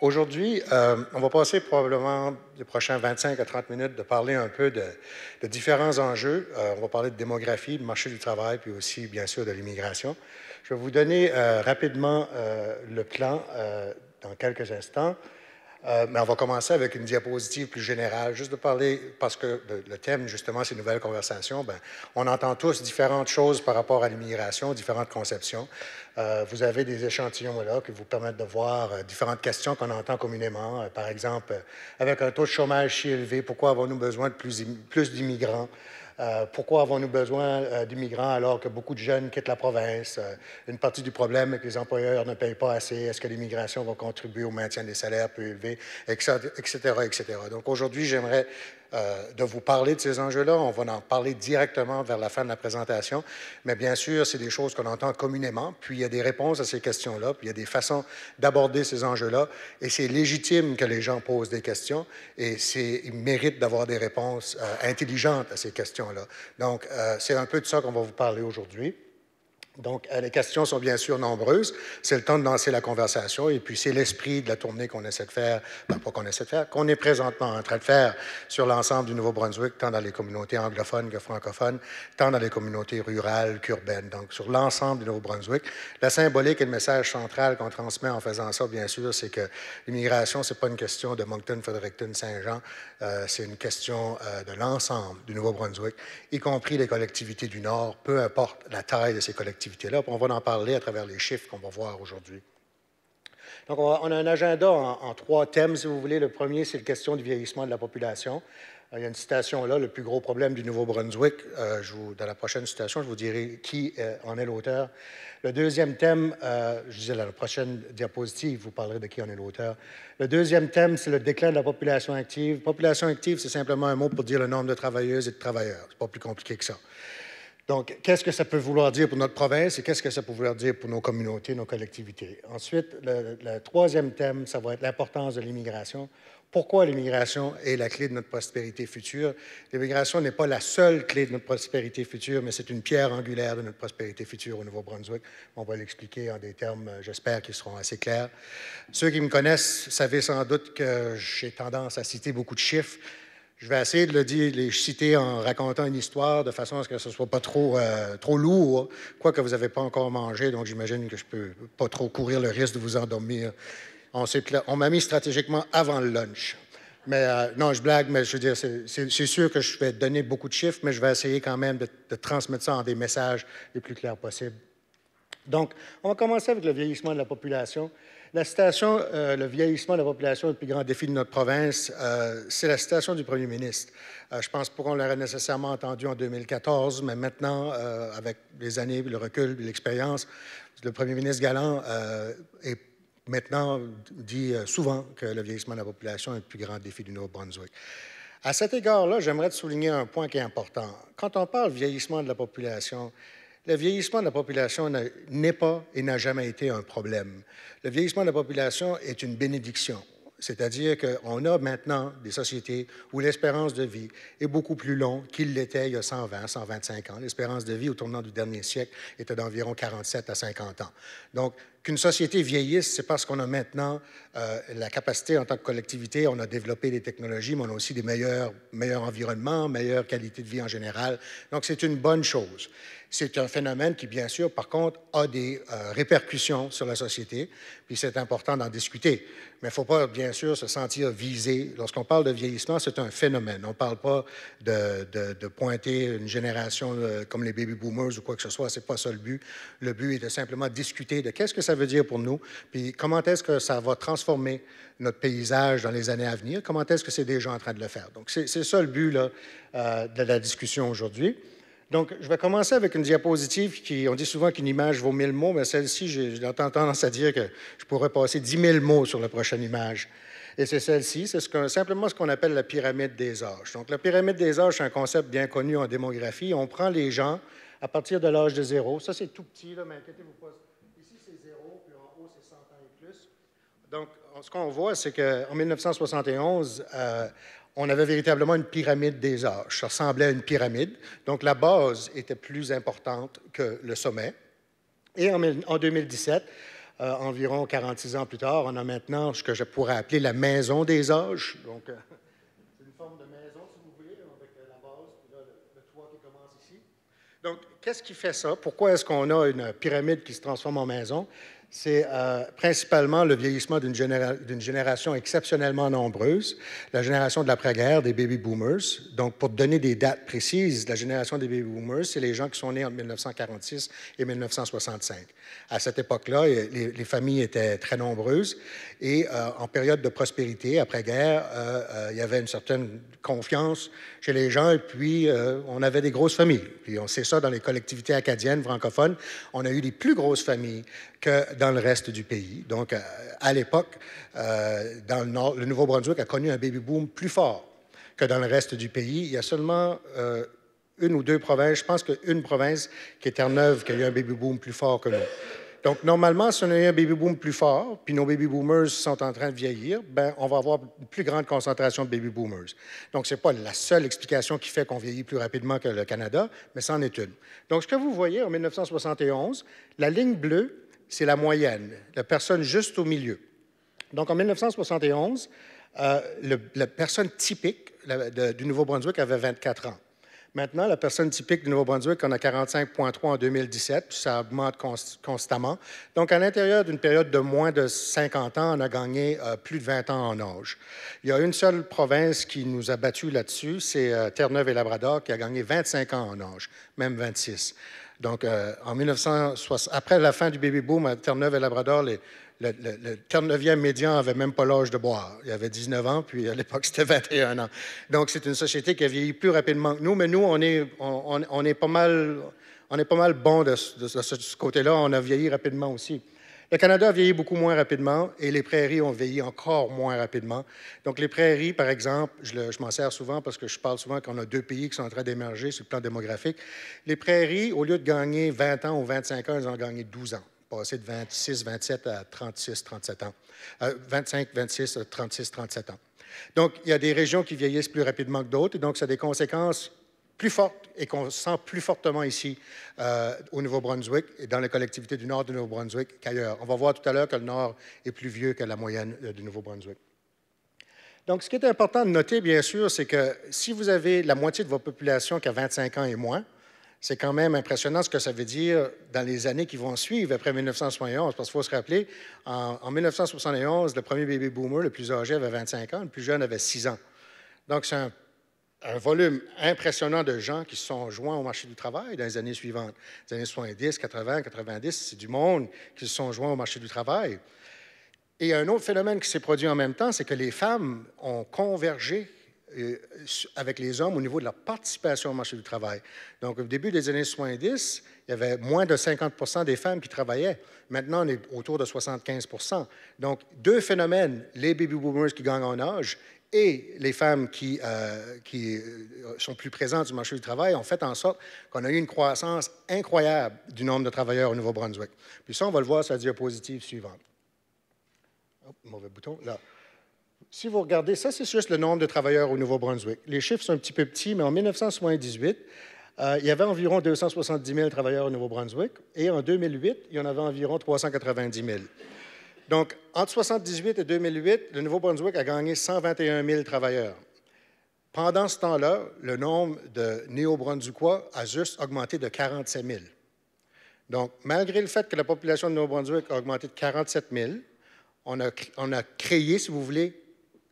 Aujourd'hui, euh, on va passer probablement les prochains 25 à 30 minutes de parler un peu de, différents enjeux. Euh, on va parler de démographie, de marché du travail, puis aussi, bien sûr, de l'immigration. Je vais vous donner euh, rapidement le plan dans quelques instants. Euh, mais on va commencer avec une diapositive plus générale, juste de parler, parce que le thème, justement, c'est Nouvelles conversations. Ben, on entend tous différentes choses par rapport à l'immigration, différentes conceptions. Euh, vous avez des échantillons là qui vous permettent de voir euh, différentes questions qu'on entend communément. par exemple, avec un taux de chômage si élevé, pourquoi avons-nous besoin de plus d'immigrants? Euh, pourquoi avons-nous besoin euh, d'immigrants alors que beaucoup de jeunes quittent la province? Euh, une partie du problème est que les employeurs ne payent pas assez. Est-ce que l'immigration va contribuer au maintien des salaires peu élevés, etc., etc. etc. Donc aujourd'hui, j'aimerais euh, de vous parler de ces enjeux-là. On va en parler directement vers la fin de la présentation. Mais bien sûr, c'est des choses qu'on entend communément. Puis il y a des réponses à ces questions-là. Puis il y a des façons d'aborder ces enjeux-là. Et c'est légitime que les gens posent des questions. Et ils méritent d'avoir des réponses euh, intelligentes à ces questions-là. Donc, euh, c'est un peu de ça qu'on va vous parler aujourd'hui. Donc, euh, les questions sont bien sûr nombreuses. C'est le temps de lancer la conversation et puis c'est l'esprit de la tournée qu'on essaie de faire, ben, pas qu'on essaie de faire, qu'on est présentement en train de faire sur l'ensemble du Nouveau-Brunswick, tant dans les communautés anglophones que francophones, tant dans les communautés rurales qu'urbaines. Donc, sur l'ensemble du Nouveau-Brunswick, la symbolique et le message central qu'on transmet en faisant ça, bien sûr, c'est que l'immigration, c'est pas une question de Moncton, Fredericton, Saint-Jean, euh, c'est une question euh, de l'ensemble du Nouveau-Brunswick, y compris les collectivités du Nord, peu importe la taille de ces collectivités on va en parler à travers les chiffres qu'on va voir aujourd'hui. Donc, on a un agenda en, trois thèmes, si vous voulez. Le premier, c'est la question du vieillissement de la population. Euh, il y a une citation là, le plus gros problème du Nouveau-Brunswick. Euh, vous, dans la prochaine citation, je vous dirai qui en est l'auteur. Le deuxième thème, euh, je disais dans la prochaine diapositive, vous parlerez de qui en est l'auteur. Le deuxième thème, c'est le déclin de la population active. Population active, c'est simplement un mot pour dire le nombre de travailleuses et de travailleurs. C'est pas plus compliqué que ça. Donc, qu'est-ce que ça peut vouloir dire pour notre province et qu'est-ce que ça peut vouloir dire pour nos communautés, nos collectivités? Ensuite, le, troisième thème, ça va être l'importance de l'immigration. Pourquoi l'immigration est la clé de notre prospérité future? L'immigration n'est pas la seule clé de notre prospérité future, mais c'est une pierre angulaire de notre prospérité future au Nouveau-Brunswick. On va l'expliquer en des termes, euh, j'espère, qui seront assez clairs. Ceux qui me connaissent savent sans doute que j'ai tendance à citer beaucoup de chiffres. Je vais essayer de le les citer en racontant une histoire de façon à ce que ce ne soit pas trop, euh, lourd, quoi que vous n'avez pas encore mangé, donc j'imagine que je ne peux pas trop courir le risque de vous endormir. On, m'a mis stratégiquement avant le lunch. Mais euh, non, je blague, mais je veux dire, c'est sûr que je vais donner beaucoup de chiffres, mais je vais essayer quand même de, de transmettre ça en des messages les plus clairs possibles. Donc, on va commencer avec le vieillissement de la population. La citation euh, Le vieillissement de la population est le plus grand défi de notre province euh, c'est la citation du premier ministre. Euh, je pense qu'on l'aurait nécessairement entendu en 2014, mais maintenant, avec les années, le recul, l'expérience, le premier ministre Galland est maintenant dit souvent que le vieillissement de la population est le plus grand défi du Nouveau-Brunswick. À cet égard-là, j'aimerais souligner un point qui est important. Quand on parle vieillissement de la population, le vieillissement de la population n'est pas et n'a jamais été un problème. Le vieillissement de la population est une bénédiction. C'est-à-dire qu'on a maintenant des sociétés où l'espérance de vie est beaucoup plus longue qu'il l'était il y a 120, 125 ans. L'espérance de vie au tournant du dernier siècle était d'environ 47 à 50 ans. Donc, qu'une société vieillisse, c'est parce qu'on a maintenant euh, la capacité en tant que collectivité, on a développé des technologies, mais on a aussi des meilleurs, meilleurs environnements, meilleure qualité de vie en général. Donc, c'est une bonne chose. C'est un phénomène qui, bien sûr, par contre, a des euh, répercussions sur la société, puis c'est important d'en discuter. Mais il ne faut pas, bien sûr, se sentir visé. Lorsqu'on parle de vieillissement, c'est un phénomène. On ne parle pas de, pointer une génération euh, comme les baby boomers ou quoi que ce soit. Ce n'est pas ça le but. Le but est de simplement discuter de qu'est-ce que ça veut dire pour nous, puis comment est-ce que ça va transformer notre paysage dans les années à venir, comment est-ce que c'est déjà en train de le faire. Donc, c'est ça le but euh, de la discussion aujourd'hui. Donc, je vais commencer avec une diapositive qui, on dit souvent qu'une image vaut 1000 mots, mais celle-ci, j'ai tendance à dire que je pourrais passer dix mille mots sur la prochaine image. Et c'est celle-ci, c'est ce simplement ce qu'on appelle la pyramide des âges. Donc, la pyramide des âges, c'est un concept bien connu en démographie. On prend les gens à partir de l'âge de zéro. Ça, c'est tout petit, là, mais inquiétez-vous pas. Ici, c'est zéro, puis en haut, c'est 100 ans et plus. Donc, ce qu'on voit, c'est qu'en 1971, euh, on avait véritablement une pyramide des âges. Ça ressemblait à une pyramide. Donc la base était plus importante que le sommet. Et en, 2017, euh, environ 46 ans plus tard, on a maintenant ce que je pourrais appeler la maison des âges. Euh, c'est une forme de maison, si vous voulez, avec la base, le, toit qui commence ici. Donc, qu'est-ce qui fait ça? Pourquoi est-ce qu'on a une pyramide qui se transforme en maison? c'est euh, principalement le vieillissement d'une génération exceptionnellement nombreuse, la génération de l'après-guerre des baby boomers. Donc, pour donner des dates précises, la génération des baby boomers, c'est les gens qui sont nés entre 1946 et 1965. À cette époque-là, euh, les, familles étaient très nombreuses et euh, en période de prospérité, après-guerre, il y avait une certaine confiance chez les gens et puis on avait des grosses familles. Puis on sait ça dans les collectivités acadiennes francophones, on a eu des plus grosses familles que dans le reste du pays. Donc, euh, à l'époque, euh, dans le Nord, le Nouveau-Brunswick a connu un baby-boom plus fort que dans le reste du pays. Il y a seulement euh, une ou deux provinces, je pense qu'une province qui est Terre-Neuve, qui a eu un baby-boom plus fort que nous. Donc, normalement, si on a eu un baby-boom plus fort, puis nos baby-boomers sont en train de vieillir, ben, on va avoir une plus grande concentration de baby-boomers. Donc, ce n'est pas la seule explication qui fait qu'on vieillit plus rapidement que le Canada, mais c'en est une. Donc, ce que vous voyez en 1971, la ligne bleue, c'est la moyenne, la personne juste au milieu. Donc en 1971, euh, la personne typique du Nouveau-Brunswick avait 24 ans. Maintenant, la personne typique du Nouveau-Brunswick en a 45,3 en 2017, ça augmente constamment. Donc, à l'intérieur d'une période de moins de 50 ans, on a gagné euh, plus de 20 ans en âge. Il y a une seule province qui nous a battus là-dessus, c'est euh, Terre-Neuve et Labrador, qui a gagné 25 ans en âge, même 26. Donc, euh, en 1960, après la fin du baby boom à Terre-Neuve et Labrador, le, Terre-Neuvième médian n'avait même pas l'âge de boire. Il avait 19 ans, puis à l'époque, c'était 21 ans. Donc, c'est une société qui a vieilli plus rapidement que nous, mais nous, on est, pas mal... On est pas mal bon de, ce côté-là. On a vieilli rapidement aussi. Le Canada a vieilli beaucoup moins rapidement et les prairies ont vieilli encore moins rapidement. Donc, les prairies, par exemple, je, m'en sers souvent parce que je parle souvent qu'on a deux pays qui sont en train d'émerger sur le plan démographique. Les prairies, au lieu de gagner 20 ans ou 25 ans, elles ont gagné 12 ans passé de 26, 27 à 36, 37 ans. 25, 26, 36, 37 ans. Donc, il y a des régions qui vieillissent plus rapidement que d'autres, et donc ça a des conséquences plus forte et qu'on sent plus fortement ici euh, au Nouveau-Brunswick et dans les collectivités du nord du Nouveau-Brunswick qu'ailleurs. On va voir tout à l'heure que le nord est plus vieux que la moyenne euh, du Nouveau-Brunswick. Donc, ce qui est important de noter, bien sûr, c'est que si vous avez la moitié de votre population qui a 25 ans et moins, c'est quand même impressionnant ce que ça veut dire dans les années qui vont suivre après 1971. Parce qu'il faut se rappeler, en, 1971, le premier baby boomer, le plus âgé, avait 25 ans, le plus jeune avait 6 ans. Donc, c'est un un volume impressionnant de gens qui sont joints au marché du travail dans les années suivantes. Les années 70, 80, 90, c'est du monde qui se sont joints au marché du travail. Et un autre phénomène qui s'est produit en même temps, c'est que les femmes ont convergé euh, avec les hommes au niveau de la participation au marché du travail. Donc, au début des années 70, il y avait moins de 50 des femmes qui travaillaient. Maintenant, on est autour de 75 Donc, deux phénomènes, les baby boomers qui gagnent en âge et les femmes qui, euh, euh, sont plus présentes du marché du travail ont fait en sorte qu'on a eu une croissance incroyable du nombre de travailleurs au Nouveau-Brunswick. Puis ça, on va le voir sur la diapositive suivante. mauvais bouton, là. Si vous regardez, ça, c'est juste le nombre de travailleurs au Nouveau-Brunswick. Les chiffres sont un petit peu petits, mais en 1978, euh, il y avait environ 270 000 travailleurs au Nouveau-Brunswick, et en 2008, il y en avait environ 390 000. Donc, entre 1978 et 2008, le Nouveau-Brunswick a gagné 121 000 travailleurs. Pendant ce temps-là, le nombre de Néo-Brunswickois a juste augmenté de 47 000. Donc, malgré le fait que la population de Nouveau-Brunswick a augmenté de 47 000, on a, on a, créé, si vous voulez,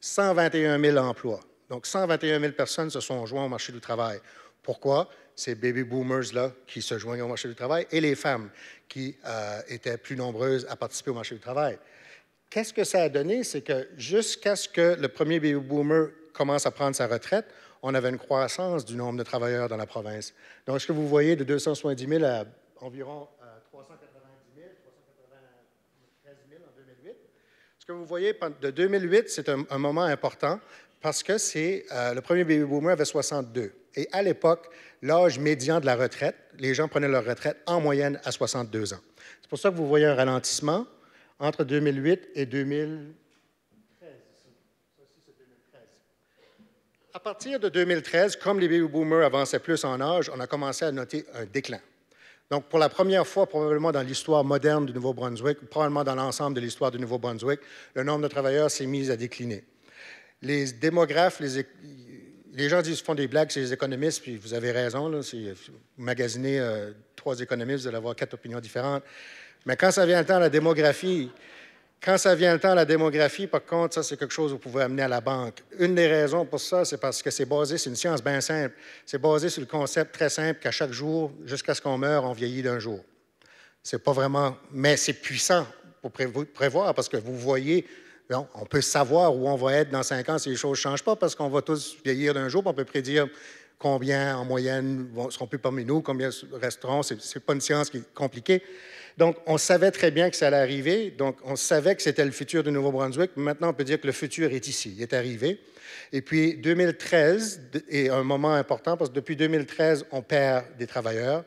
121 000 emplois. Donc, 121 000 personnes se sont jointes au marché du travail. Pourquoi? ces baby boomers-là qui se joignaient au marché du travail et les femmes qui euh, étaient plus nombreuses à participer au marché du travail. Qu'est-ce que ça a donné? C'est que jusqu'à ce que le premier baby boomer commence à prendre sa retraite, on avait une croissance du nombre de travailleurs dans la province. Donc, ce que vous voyez de 270 000 à environ 390 000, 393 000 en 2008, ce que vous voyez de 2008, c'est un, moment important parce que c'est euh, le premier baby boomer avait 62. Et à l'époque, l'âge médian de la retraite, les gens prenaient leur retraite en moyenne à 62 ans. C'est pour ça que vous voyez un ralentissement entre 2008 et 2013. À partir de 2013, comme les baby boomers avançaient plus en âge, on a commencé à noter un déclin. Donc, pour la première fois, probablement dans l'histoire moderne du Nouveau-Brunswick, probablement dans l'ensemble de l'histoire du Nouveau-Brunswick, le nombre de travailleurs s'est mis à décliner. Les démographes, les, les gens disent, font des blagues, c'est les économistes, puis vous avez raison. si vous magasinez euh, trois économistes, vous allez avoir quatre opinions différentes. Mais quand ça vient le temps la démographie, quand ça vient le temps la démographie, par contre, ça, c'est quelque chose que vous pouvez amener à la banque. Une des raisons pour ça, c'est parce que c'est basé, c'est une science bien simple. C'est basé sur le concept très simple qu'à chaque jour, jusqu'à ce qu'on meure, on vieillit d'un jour. C'est pas vraiment, mais c'est puissant pour prévoir parce que vous voyez on peut savoir où on va être dans cinq ans si les choses ne changent pas, parce qu'on va tous vieillir d'un jour, on peut prédire combien en moyenne seront plus parmi nous, combien resteront. Ce n'est pas une science qui est compliquée. Donc, on savait très bien que ça allait arriver. Donc, on savait que c'était le futur du Nouveau-Brunswick. Maintenant, on peut dire que le futur est ici, il est arrivé. Et puis, 2013 est un moment important parce que depuis 2013, on perd des travailleurs.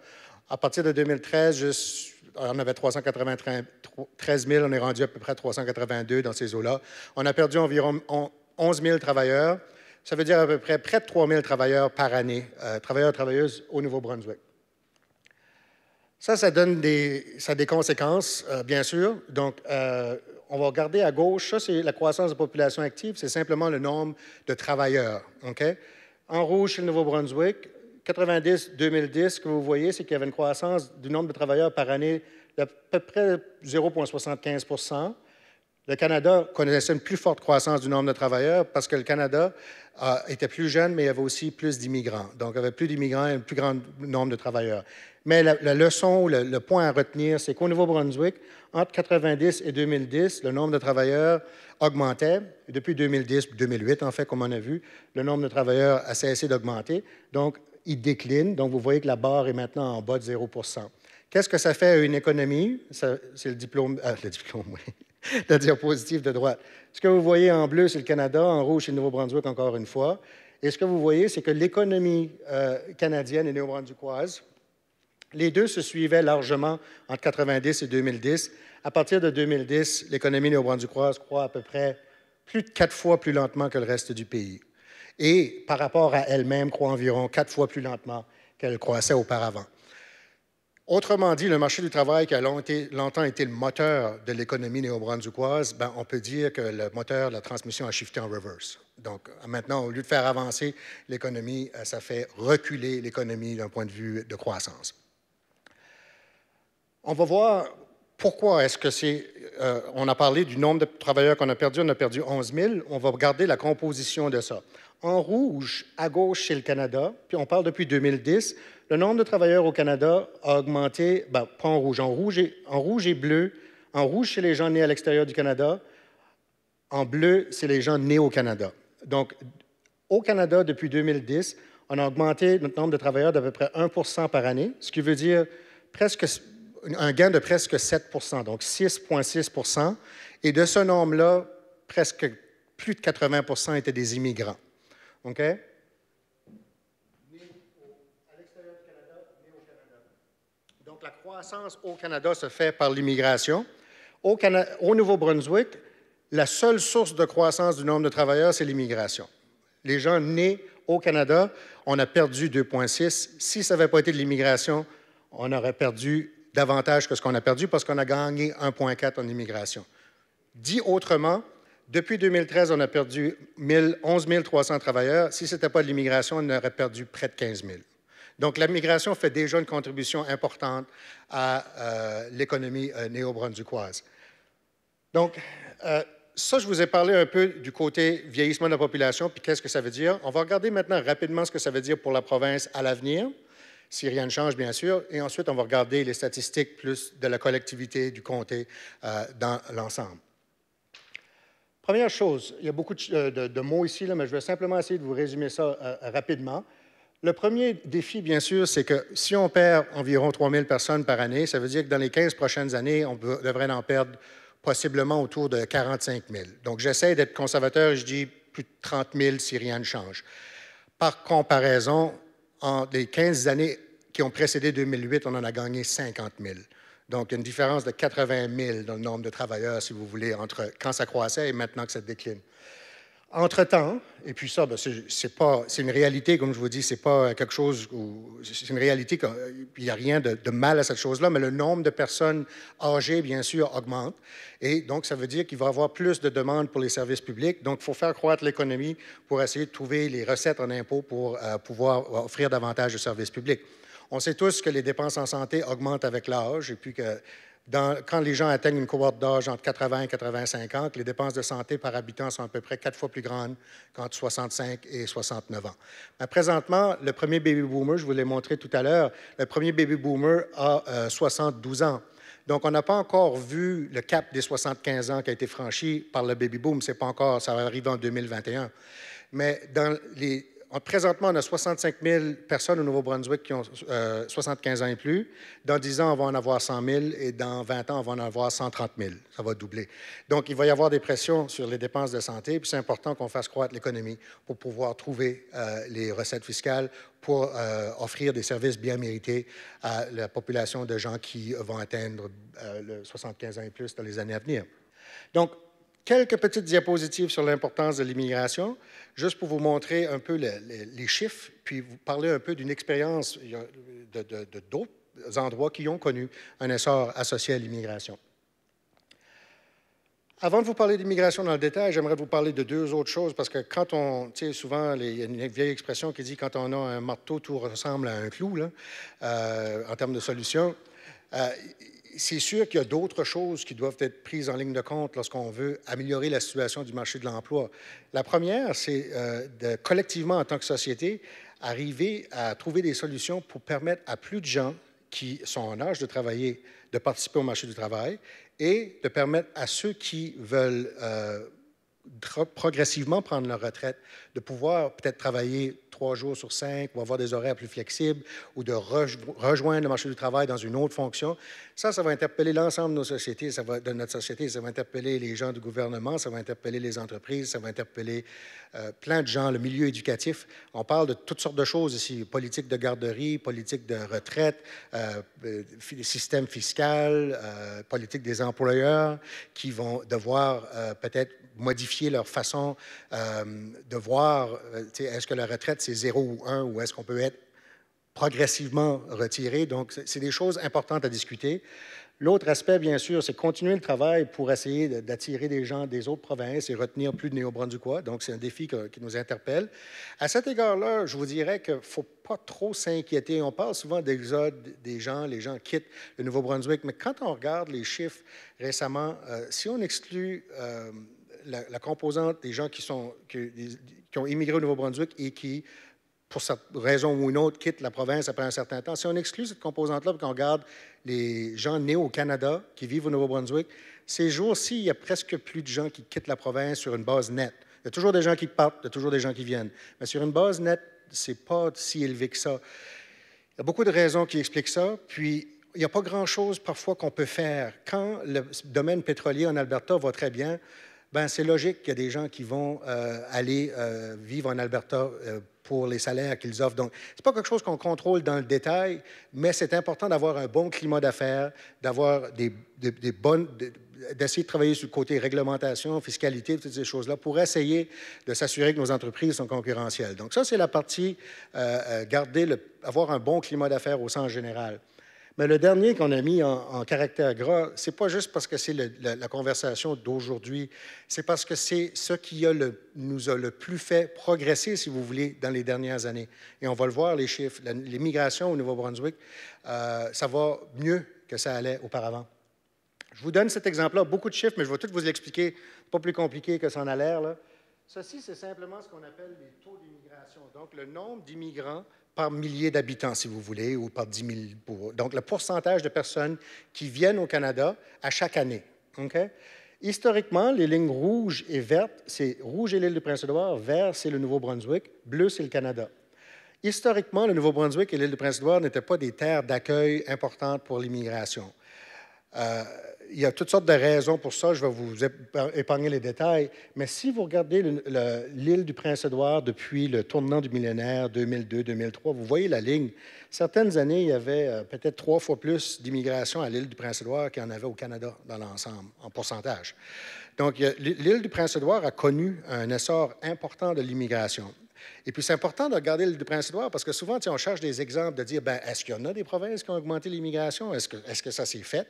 À partir de 2013, je, on avait 383. 13 000, on est rendu à peu près à 382 dans ces eaux-là. On a perdu environ 11 000 travailleurs. Ça veut dire à peu près près de 3 000 travailleurs par année, travailleurs travailleurs, travailleuses au Nouveau-Brunswick. Ça, ça donne des, ça a des conséquences, euh, bien sûr. Donc, euh, on va regarder à gauche, ça, c'est la croissance de population active, c'est simplement le nombre de travailleurs. OK? En rouge, c'est le Nouveau-Brunswick. 90-2010, ce que vous voyez, c'est qu'il y avait une croissance du nombre de travailleurs par année à peu près 0,75 le Canada connaissait une plus forte croissance du nombre de travailleurs parce que le Canada euh, était plus jeune, mais il y avait aussi plus d'immigrants. Donc, il y avait plus d'immigrants et un plus grand nombre de travailleurs. Mais la, leçon, le, point à retenir, c'est qu'au Nouveau-Brunswick, entre 1990 et 2010, le nombre de travailleurs augmentait. depuis 2010, 2008, en fait, comme on a vu, le nombre de travailleurs a cessé d'augmenter. Donc, il décline. Donc, vous voyez que la barre est maintenant en bas de 0 Qu'est-ce que ça fait à une économie? C'est le diplôme, le diplôme, oui, la diapositive de droite. Ce que vous voyez en bleu, c'est le Canada, en rouge, c'est le Nouveau-Brunswick, encore une fois. Et ce que vous voyez, c'est que l'économie euh, canadienne et néo-brunswickoise, les deux se suivaient largement entre 1990 et 2010. À partir de 2010, l'économie néo-brunswickoise croît à peu près plus de quatre fois plus lentement que le reste du pays. Et par rapport à elle-même, croît environ quatre fois plus lentement qu'elle croissait auparavant. Autrement dit, le marché du travail qui a longtemps été le moteur de l'économie néo-brunswickoise, ben, on peut dire que le moteur de la transmission a shifté en reverse. Donc maintenant, au lieu de faire avancer l'économie, euh, ça fait reculer l'économie d'un point de vue de croissance. On va voir pourquoi est-ce que c'est... Euh, on a parlé du nombre de travailleurs qu'on a perdu, on a perdu 11 000. On va regarder la composition de ça. En rouge, à gauche, c'est le Canada. Puis on parle depuis 2010. Le nombre de travailleurs au Canada a augmenté, ben, pas en rouge, en rouge, et, en rouge et bleu. En rouge, c'est les gens nés à l'extérieur du Canada. En bleu, c'est les gens nés au Canada. Donc, au Canada, depuis 2010, on a augmenté notre nombre de travailleurs d'à peu près 1 par année, ce qui veut dire presque un gain de presque 7 donc 6,6 Et de ce nombre-là, presque plus de 80 étaient des immigrants. OK? Donc, la croissance au Canada se fait par l'immigration. Au, au Nouveau-Brunswick, la seule source de croissance du nombre de travailleurs, c'est l'immigration. Les gens nés au Canada, on a perdu 2,6. Si ça n'avait pas été de l'immigration, on aurait perdu davantage que ce qu'on a perdu parce qu'on a gagné 1,4 en immigration. Dit autrement, depuis 2013, on a perdu 11 300 travailleurs. Si ce n'était pas de l'immigration, on aurait perdu près de 15 000. Donc, la migration fait déjà une contribution importante à euh, l'économie euh, néo-brunswickoise. Donc, euh, ça, je vous ai parlé un peu du côté vieillissement de la population, puis qu'est-ce que ça veut dire. On va regarder maintenant rapidement ce que ça veut dire pour la province à l'avenir si rien ne change, bien sûr. Et ensuite, on va regarder les statistiques plus de la collectivité, du comté euh, dans l'ensemble. Première chose, il y a beaucoup de, euh, mots ici, mais je vais simplement essayer de vous résumer ça euh, rapidement. Le premier défi, bien sûr, c'est que si on perd environ 3 000 personnes par année, ça veut dire que dans les 15 prochaines années, on devrait en perdre possiblement autour de 45 000. Donc, j'essaie d'être conservateur, je dis plus de 30 000 si rien ne change. Par comparaison, en les 15 années qui ont précédé 2008, on en a gagné 50 000. Donc, une différence de 80 000 dans le nombre de travailleurs, si vous voulez, entre quand ça croissait et maintenant que ça décline. Entre-temps, et puis ça, ben, c'est pas, c'est une réalité, comme je vous dis, c'est pas quelque chose c'est une réalité qu'il n'y a rien de, mal à cette chose-là, mais le nombre de personnes âgées, bien sûr, augmente. Et donc, ça veut dire qu'il va y avoir plus de demandes pour les services publics. Donc, il faut faire croître l'économie pour essayer de trouver les recettes en impôts pour euh, pouvoir offrir davantage de services publics. On sait tous que les dépenses en santé augmentent avec l'âge et puis que quand les gens atteignent une cohorte d'âge entre 80 et 85 ans, les dépenses de santé par habitant sont à peu près quatre fois plus grandes qu'entre 65 et 69 ans. Mais présentement, le premier baby boomer, je vous l'ai montré tout à l'heure, le premier baby boomer a 72 euh, ans. Donc, on n'a pas encore vu le cap des 75 ans qui a été franchi par le baby boom. C'est pas encore, ça va arriver en 2021. Mais dans les présentement, on a 65 000 personnes au Nouveau-Brunswick qui ont 75 euh, ans et plus. Dans 10 ans, on va en avoir 100 000 et dans 20 ans, on va en avoir 130 000. Ça va doubler. Donc, il va y avoir des pressions sur les dépenses de santé, puis c'est important qu'on fasse croître l'économie pour pouvoir trouver euh, les recettes fiscales pour euh, offrir des services bien mérités à la population de gens qui vont atteindre le 75 ans et plus dans les années à venir. Donc, quelques petites diapositives sur l'importance de l'immigration juste pour vous montrer un peu les chiffres, puis vous parler un peu d'une expérience de, d'autres endroits qui ont connu un essor associé à l'immigration. Avant de vous parler d'immigration dans le détail, j'aimerais vous parler de deux autres choses parce que quand on, tu sais, souvent, il y a une vieille expression qui dit quand on a un marteau, tout ressemble à un clou, là, euh, en termes de solution. Euh, c'est sûr qu'il y a d'autres choses qui doivent être prises en ligne de compte lorsqu'on veut améliorer la situation du marché de l'emploi. La première, c'est euh, de collectivement, en tant que société, arriver à trouver des solutions pour permettre à plus de gens qui sont en âge de travailler de participer au marché du travail et de permettre à ceux qui veulent euh, progressivement prendre leur retraite de pouvoir peut-être travailler trois jours sur cinq ou avoir des horaires plus flexibles ou de rejoindre le marché du travail dans une autre fonction. Ça, ça va interpeller l'ensemble de nos sociétés, ça va, de notre société, ça va interpeller les gens du gouvernement, ça va interpeller les entreprises, ça va interpeller euh, plein de gens, le milieu éducatif. On parle de toutes sortes de choses ici, politique de garderie, politique de retraite, euh, euh, système fiscal, politique des employeurs qui vont devoir peut-être modifier leur façon de voir, est-ce que la retraite, 0 ou 1 ou est-ce qu'on peut être progressivement retiré. Donc, c'est des choses importantes à discuter. L'autre aspect, bien sûr, c'est continuer le travail pour essayer d'attirer des gens des autres provinces et retenir plus de Néo-Brunswickois. Donc, c'est un défi qui nous interpelle. À cet égard-là, je vous dirais qu'il ne faut pas trop s'inquiéter. On parle souvent d'exode des gens, les gens quittent le Nouveau-Brunswick, mais quand on regarde les chiffres récemment, euh, si on exclut euh, la, composante des gens qui sont, qui ont immigré au Nouveau-Brunswick et qui, pour cette raison ou une autre, quittent la province après un certain temps. Si on exclut cette composante-là et qu'on regarde les gens nés au Canada qui vivent au Nouveau-Brunswick, ces jours-ci, il y a presque plus de gens qui quittent la province sur une base nette. Il y a toujours des gens qui partent, il y a toujours des gens qui viennent. Mais sur une base nette, c'est pas si élevé que ça. Il y a beaucoup de raisons qui expliquent ça. Puis, il n'y a pas grand-chose parfois qu'on peut faire. Quand le domaine pétrolier en Alberta va très bien, ben c'est logique qu'il y a des gens qui vont euh, aller euh, vivre en Alberta euh, pour les salaires qu'ils offrent. Donc, ce n'est pas quelque chose qu'on contrôle dans le détail, mais c'est important d'avoir un bon climat d'affaires, d'avoir des, bonnes... d'essayer de travailler sur le côté réglementation, fiscalité, toutes ces choses-là, pour essayer de s'assurer que nos entreprises sont concurrentielles. Donc ça, c'est la partie avoir un bon climat d'affaires au sens général. Mais le dernier qu'on a mis en, caractère gras, c'est pas juste parce que c'est la, conversation d'aujourd'hui, c'est parce que c'est ce qui nous a le plus fait progresser, si vous voulez, dans les dernières années. Et on va le voir, les chiffres. L'immigration au Nouveau-Brunswick, euh, ça va mieux que ça allait auparavant. Je vous donne cet exemple-là, beaucoup de chiffres, mais je vais tout vous l'expliquer. Pas plus compliqué que ça en a l'air. Ceci, c'est simplement ce qu'on appelle les taux d'immigration. Donc, le nombre d'immigrants par milliers d'habitants, si vous voulez, ou par 10 000. Donc, le pourcentage de personnes qui viennent au Canada à chaque année. Ok? Historiquement, les lignes rouges et vertes, c'est rouge et l'île du Prince-Édouard, vert, c'est le Nouveau-Brunswick, bleu, c'est le Canada. Historiquement, le Nouveau-Brunswick et l'île du Prince-Édouard n'étaient pas des terres d'accueil importantes pour l'immigration. Euh, il y a toutes sortes de raisons pour ça. Je vais vous épargner les détails. Mais si vous regardez l'île du Prince-Édouard depuis le tournant du millénaire 2002-2003, vous voyez la ligne. Certaines années, il y avait euh, peut-être trois fois plus d'immigration à l'île du Prince-Édouard qu'il y en avait au Canada dans l'ensemble, en pourcentage. Donc, l'île du Prince-Édouard a connu un essor important de l'immigration. Et puis, c'est important de regarder l'île du Prince-Édouard parce que souvent, on cherche des exemples de dire, ben, est-ce qu'il y en a des provinces qui ont augmenté l'immigration? Est-ce que, ça s'est fait?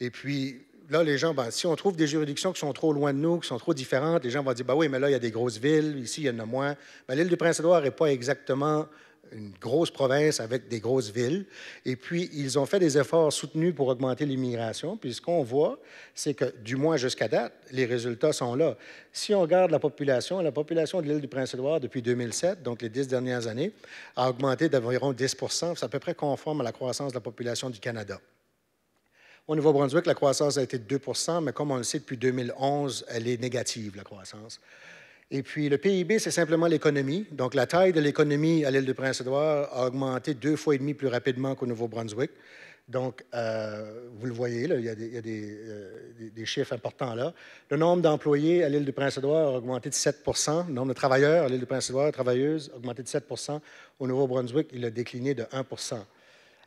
Et puis, là, les gens, ben, si on trouve des juridictions qui sont trop loin de nous, qui sont trop différentes, les gens vont dire, ben oui, mais là, il y a des grosses villes, ici, il y en a moins. l'île du Prince-Édouard n'est pas exactement une grosse province avec des grosses villes. Et puis, ils ont fait des efforts soutenus pour augmenter l'immigration. Puis, ce qu'on voit, c'est que, du moins jusqu'à date, les résultats sont là. Si on regarde la population, la population de l'île du Prince-Édouard depuis 2007, donc les dix dernières années, a augmenté d'environ 10 C'est à peu près conforme à la croissance de la population du Canada. Au Nouveau-Brunswick, la croissance a été de 2 mais comme on le sait, depuis 2011, elle est négative, la croissance. Et puis le PIB, c'est simplement l'économie. Donc la taille de l'économie à l'île de Prince-Édouard a augmenté deux fois et demi plus rapidement qu'au Nouveau-Brunswick. Donc, euh, vous le voyez, là, il y a, euh, des, chiffres importants là. Le nombre d'employés à l'île du Prince-Édouard a augmenté de 7 Le nombre de travailleurs à l'île du Prince-Édouard, travailleuses, a augmenté de 7 Au Nouveau-Brunswick, il a décliné de 1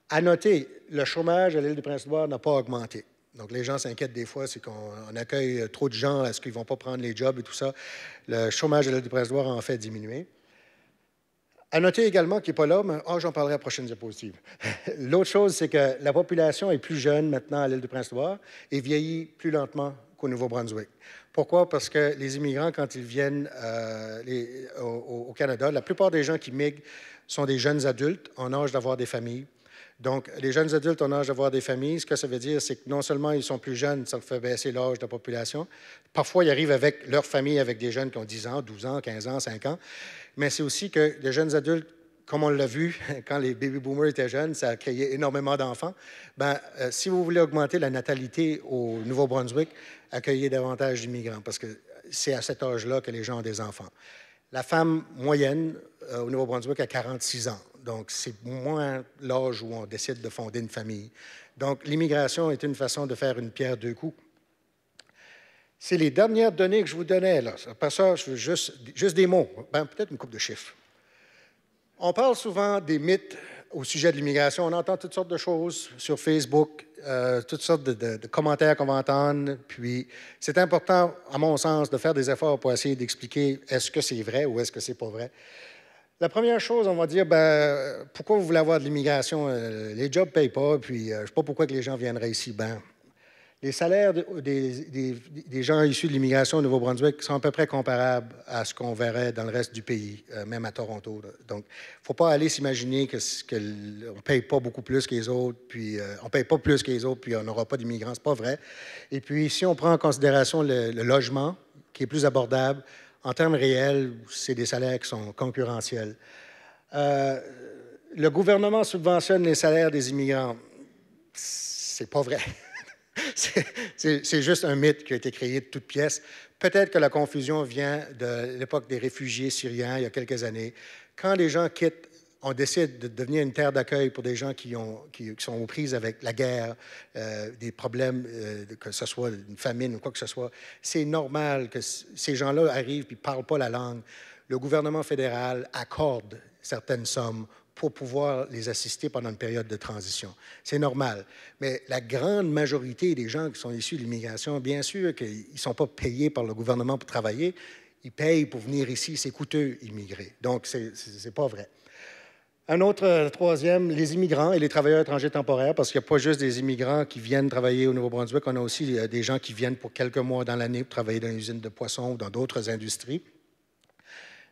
À noter, le chômage à l'île du Prince-Édouard n'a pas augmenté. Donc, les gens s'inquiètent des fois, c'est qu'on accueille euh, trop de gens, est-ce qu'ils ne vont pas prendre les jobs et tout ça. Le chômage lîle prince prince a en fait diminué. À noter également qu'il n'est pas là, mais ah, j'en parlerai à prochaine diapositive. L'autre chose, c'est que la population est plus jeune maintenant à l'île du Prince-Édouard et vieillit plus lentement qu'au Nouveau-Brunswick. Pourquoi? Parce que les immigrants, quand ils viennent euh, au, Canada, la plupart des gens qui migrent sont des jeunes adultes en âge d'avoir des familles, donc, les jeunes adultes ont âge d'avoir des familles, ce que ça veut dire, c'est que non seulement ils sont plus jeunes, ça fait baisser l'âge de la population, parfois ils arrivent avec leur famille, avec des jeunes qui ont 10 ans, 12 ans, 15 ans, 5 ans, mais c'est aussi que les jeunes adultes comme on l'a vu quand les baby boomers étaient jeunes, ça a créé énormément d'enfants. Ben, euh, si vous voulez augmenter la natalité au Nouveau-Brunswick, accueillez davantage d'immigrants parce que c'est à cet âge-là que les gens ont des enfants. La femme moyenne euh, au Nouveau-Brunswick a 46 ans. Donc, c'est moins l'âge où on décide de fonder une famille. Donc, l'immigration est une façon de faire une pierre deux coups. C'est les dernières données que je vous donnais. Là. Après ça, je veux juste, juste des mots, ben, peut-être une coupe de chiffres. On parle souvent des mythes au sujet de l'immigration. On entend toutes sortes de choses sur Facebook, euh, toutes sortes de, commentaires qu'on va entendre. Puis, c'est important, à mon sens, de faire des efforts pour essayer d'expliquer est-ce que c'est vrai ou est-ce que c'est pas vrai. La première chose, on va dire, ben, pourquoi vous voulez avoir de l'immigration? Euh, les jobs ne payent pas, puis euh, je ne sais pas pourquoi que les gens viendraient ici. Ben, les salaires des, gens issus de l'immigration au Nouveau-Brunswick sont à peu près comparables à ce qu'on verrait dans le reste du pays, euh, même à Toronto. Donc, il ne faut pas aller s'imaginer qu'on que ne paye pas beaucoup plus que les autres, puis on paye pas plus que les autres, puis on n'aura pas d'immigrants. Ce pas vrai. Et puis, si on prend en considération le logement, qui est plus abordable, en termes réels, c'est des salaires qui sont concurrentiels. Euh, le gouvernement subventionne les salaires des immigrants. C'est pas vrai. c'est juste un mythe qui a été créé de toutes pièces. Peut-être que la confusion vient de l'époque des réfugiés syriens, il y a quelques années. Quand les gens quittent on décide de devenir une terre d'accueil pour des gens qui, sont aux prises avec la guerre, euh, des problèmes, euh, que ce soit une famine ou quoi que ce soit, c'est normal que ces gens-là arrivent et ne parlent pas la langue. Le gouvernement fédéral accorde certaines sommes pour pouvoir les assister pendant une période de transition. C'est normal. Mais la grande majorité des gens qui sont issus de l'immigration, bien sûr qu'ils ne sont pas payés par le gouvernement pour travailler. Ils payent pour venir ici. C'est coûteux, immigrer. Donc, ce n'est pas vrai. Un autre euh, troisième, les immigrants et les travailleurs étrangers temporaires, parce qu'il n'y a pas juste des immigrants qui viennent travailler au Nouveau-Brunswick, on a aussi euh, des gens qui viennent pour quelques mois dans l'année pour travailler dans une usine de poissons ou dans d'autres industries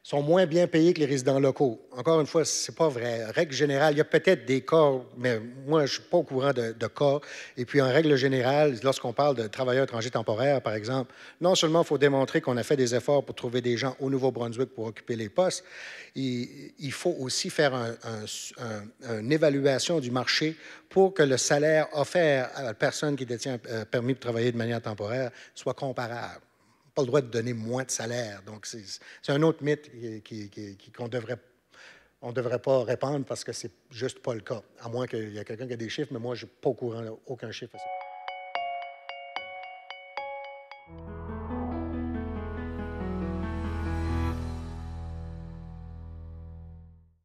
sont moins bien payés que les résidents locaux. Encore une fois, c'est pas vrai. Règle générale, il y a peut-être des cas, mais moi, je suis pas au courant de, cas. Et puis, en règle générale, lorsqu'on parle de travailleurs étrangers temporaires, par exemple, non seulement il faut démontrer qu'on a fait des efforts pour trouver des gens au Nouveau-Brunswick pour occuper les postes, il, faut aussi faire une évaluation du marché pour que le salaire offert à la personne qui détient un euh, permis de travailler de manière temporaire soit comparable pas le droit de donner moins de salaire. Donc, c'est un autre mythe qu'on devrait on devrait pas répandre parce que c'est juste pas le cas, à moins qu'il y ait quelqu'un qui a des chiffres, mais moi, je n'ai pas au courant, aucun chiffre.